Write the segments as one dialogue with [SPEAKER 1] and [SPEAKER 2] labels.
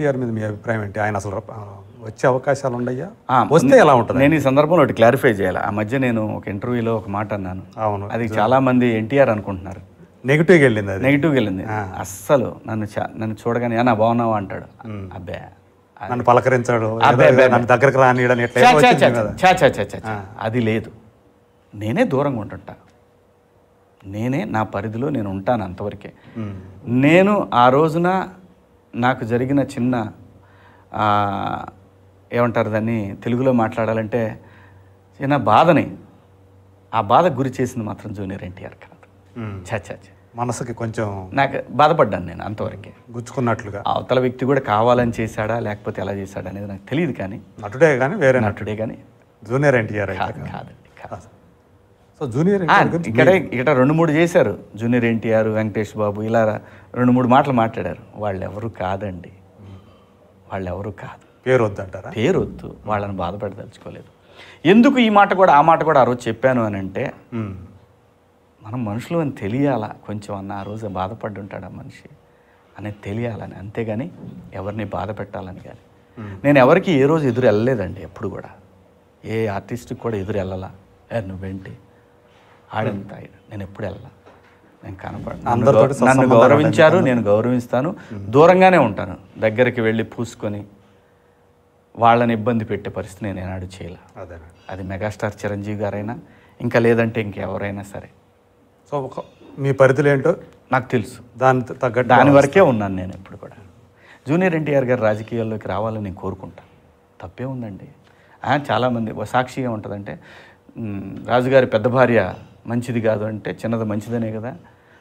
[SPEAKER 1] ఎన్టీఆర్ మీద మీ అభిప్రాయం ఏంటి ఆయన అసలు వచ్చే అవకాశాలు ఉన్నాయా వస్తే ఎలా ఉంటుంది నేను ఈ సందర్భంలో ఒకటి క్లారిఫై చేయాలి ఆ మధ్య నేను ఒక ఇంటర్వ్యూలో ఒక మాట అన్నాను అవును అది చాలా మంది ఎన్టీఆర్ అనుకుంటున్నారు నెగిటివ్కి వెళ్ళింది అది నెగిటివ్కి వెళ్ళింది అస్సలు నన్ను నన్ను చూడగానే నా బాగున్నావా అంటాడు అబ్బే నన్ను పలకరించాడు నన్ను దగ్గరకు రానియడం అది లేదు నేనే దూరంగా ఉంటుంటా నేనే నా పరిధిలో నేను ఉంటాను అంతవరకే నేను ఆ రోజున నాకు జరిగిన చిన్న ఏమంటారు దాన్ని తెలుగులో మాట్లాడాలంటే చిన్న బాధని ఆ బాధ గురి చేసింది మాత్రం జూనియర్ ఎన్టీఆర్ కాదు చచ్చా మనసుకి కొంచెం నాకు బాధపడ్డాను నేను అంతవరకే గుచ్చుకున్నట్లుగా అవతల వ్యక్తి కూడా కావాలని చేశాడా లేకపోతే ఎలా చేశాడా అనేది నాకు తెలియదు కానీ నటుడే కానీ వేరే నటుడే కానీ జూనియర్ ఎన్టీఆర్ కాదు కాదండి కాదు జూనియర్ ah, ఇక్కడ ఇక్కడ రెండు మూడు చేశారు జూనియర్ ఎన్టీఆర్ వెంకటేష్ బాబు ఇలా రెండు మూడు మాటలు మాట్లాడారు వాళ్ళు ఎవరు కాదండి వాళ్ళు ఎవరు కాదు పేరు వద్దంటారా పేరు వద్దు వాళ్ళని బాధపడదలుచుకోలేదు ఎందుకు ఈ మాట కూడా ఆ మాట కూడా ఆ రోజు చెప్పాను అని అంటే మనం మనుషులు అని తెలియాలా కొంచెం అన్న ఆ రోజు బాధపడి ఆ మనిషి అనేది తెలియాలని అంతేగాని ఎవరిని బాధ పెట్టాలని కానీ నేను ఎవరికి ఏ రోజు ఎదురు వెళ్ళలేదండి ఎప్పుడు కూడా ఏ ఆర్టిస్ట్కి కూడా ఎదురు వెళ్ళాలా నువ్వేంటి ఆడంత ఆయన నేను ఎప్పుడు వెళ్ళా నేను కనపడ నన్ను గౌరవించారు నేను గౌరవిస్తాను దూరంగానే ఉంటాను దగ్గరికి వెళ్ళి పూసుకొని వాళ్ళని ఇబ్బంది పెట్టే పరిస్థితి నేను ఏనాడు చేయలే అది మెగాస్టార్ చిరంజీవి గారైనా ఇంకా లేదంటే ఇంకెవరైనా సరే సో ఒక మీ పరిధిలో ఏంటో నాకు తెలుసు దాని తగ్గ దాని వరకే ఉన్నాను నేను ఇప్పుడు కూడా జూనియర్ ఎన్టీఆర్ గారు రాజకీయాల్లోకి రావాలని నేను కోరుకుంటాను తప్పే ఉందండి చాలామంది సాక్షిగా ఉంటుందంటే రాజుగారి పెద్ద భార్య మంచిది కాదు అంటే చిన్నది మంచిదనే కదా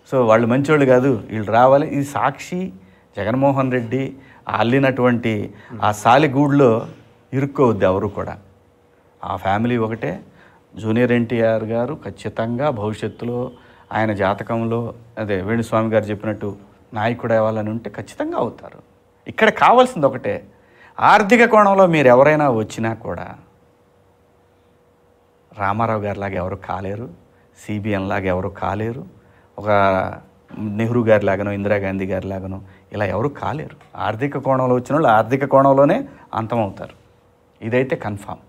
[SPEAKER 1] సో వాళ్ళు మంచివాళ్ళు కాదు వీళ్ళు రావాలి ఈ సాక్షి జగన్మోహన్ రెడ్డి అల్లినటువంటి ఆ సాలిగూడ్లో ఇరుక్కోవద్దు ఎవరు కూడా ఆ ఫ్యామిలీ ఒకటే జూనియర్ ఎన్టీఆర్ గారు ఖచ్చితంగా భవిష్యత్తులో ఆయన జాతకంలో అదే వేణుస్వామి గారు చెప్పినట్టు నాయకుడు అవ్వాలని ఉంటే ఖచ్చితంగా అవుతారు ఇక్కడ కావాల్సింది ఒకటే ఆర్థిక కోణంలో మీరు ఎవరైనా వచ్చినా కూడా రామారావు గారిలాగా ఎవరు కాలేరు సిబిఎం లాగా ఎవరు కాలేరు ఒక నెహ్రూ గారి లాగానో ఇందిరాగాంధీ గారి లాగానో ఇలా ఎవరు కాలేరు ఆర్థిక కోణంలో వచ్చిన వాళ్ళు ఆర్థిక కోణంలోనే అంతమవుతారు ఇదైతే కన్ఫామ్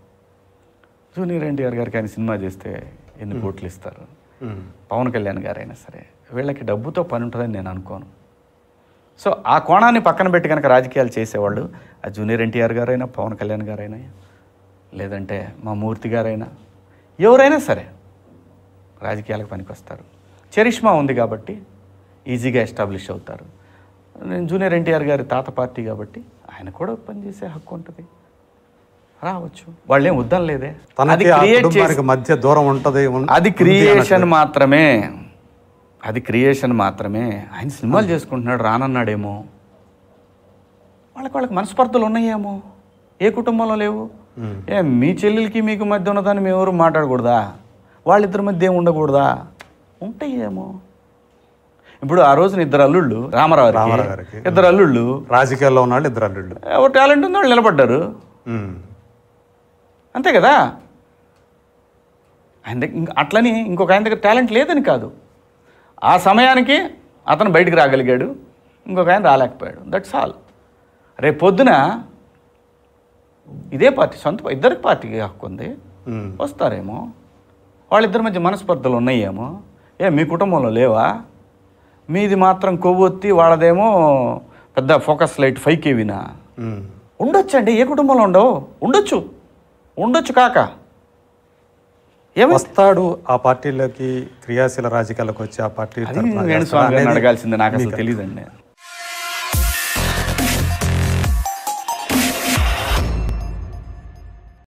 [SPEAKER 1] జూనియర్ ఎన్టీఆర్ గారికి ఆయన సినిమా చేస్తే ఎన్ని కోట్లు ఇస్తారు పవన్ కళ్యాణ్ గారైనా సరే వీళ్ళకి డబ్బుతో పని ఉంటుందని నేను అనుకోను సో ఆ కోణాన్ని పక్కన పెట్టి కనుక రాజకీయాలు చేసేవాళ్ళు ఆ జూనియర్ ఎన్టీఆర్ గారైనా పవన్ కళ్యాణ్ గారైనా లేదంటే మా మూర్తి గారైనా ఎవరైనా సరే రాజకీయాలకు పనికొస్తారు చరిష్మా ఉంది కాబట్టి ఈజీగా ఎస్టాబ్లిష్ అవుతారు నేను జూనియర్ ఎన్టీఆర్ గారి తాత పార్టీ కాబట్టి ఆయన కూడా పనిచేసే హక్కు ఉంటుంది రావచ్చు వాళ్ళేం ఉద్దం లేదే అది క్రియేట్ మధ్య దూరం ఉంటుంది అది క్రియేషన్ మాత్రమే అది క్రియేషన్ మాత్రమే ఆయన సినిమాలు చేసుకుంటున్నాడు రానన్నాడేమో వాళ్ళకి వాళ్ళకి మనస్పర్ధలు ఉన్నాయేమో ఏ కుటుంబంలో లేవు ఏ మీ చెల్లెలకి మీకు మధ్య ఉన్నదాన్ని మేము ఎవరు మాట్లాడకూడదా వాళ్ళిద్దరి మధ్య ఏమి ఉండకూడదా ఉంటాయేమో ఇప్పుడు ఆ రోజున ఇద్దరు అల్లుళ్ళు రామారావు రామారావు గారికి ఇద్దరు అల్లుళ్ళు రాజకీయాల్లో ఉన్న వాళ్ళు ఇద్దరు అల్లుళ్ళు ఎవరు టాలెంట్ ఉంది వాళ్ళు నిలబడ్డారు అంతే కదా ఆయన దగ్గర అట్లని ఇంకొక ఆయన దగ్గర టాలెంట్ లేదని కాదు ఆ సమయానికి అతను బయటికి రాగలిగాడు ఇంకొక ఆయన రాలేకపోయాడు దట్స్ ఆల్ రేపు పొద్దున ఇదే పార్టీ సొంత ఇద్దరికి పార్టీకి హక్కు ఉంది వస్తారేమో వాళ్ళిద్దరి మధ్య మనస్పర్ధలు ఉన్నాయేమో ఏ మీ కుటుంబంలో లేవా మీది మాత్రం కొవ్వొత్తి వాళ్ళదేమో పెద్ద ఫోకస్ లైట్ ఫైవ్ ఉండొచ్చు అండి ఏ కుటుంబంలో ఉండవు ఉండొచ్చు ఉండొచ్చు కాక ఏమొస్తాడు ఆ పార్టీలోకి క్రియాశీల రాజకీయాలకు వచ్చి ఆ పార్టీ అడగాల్సిందే నాకు అసలు తెలియదండి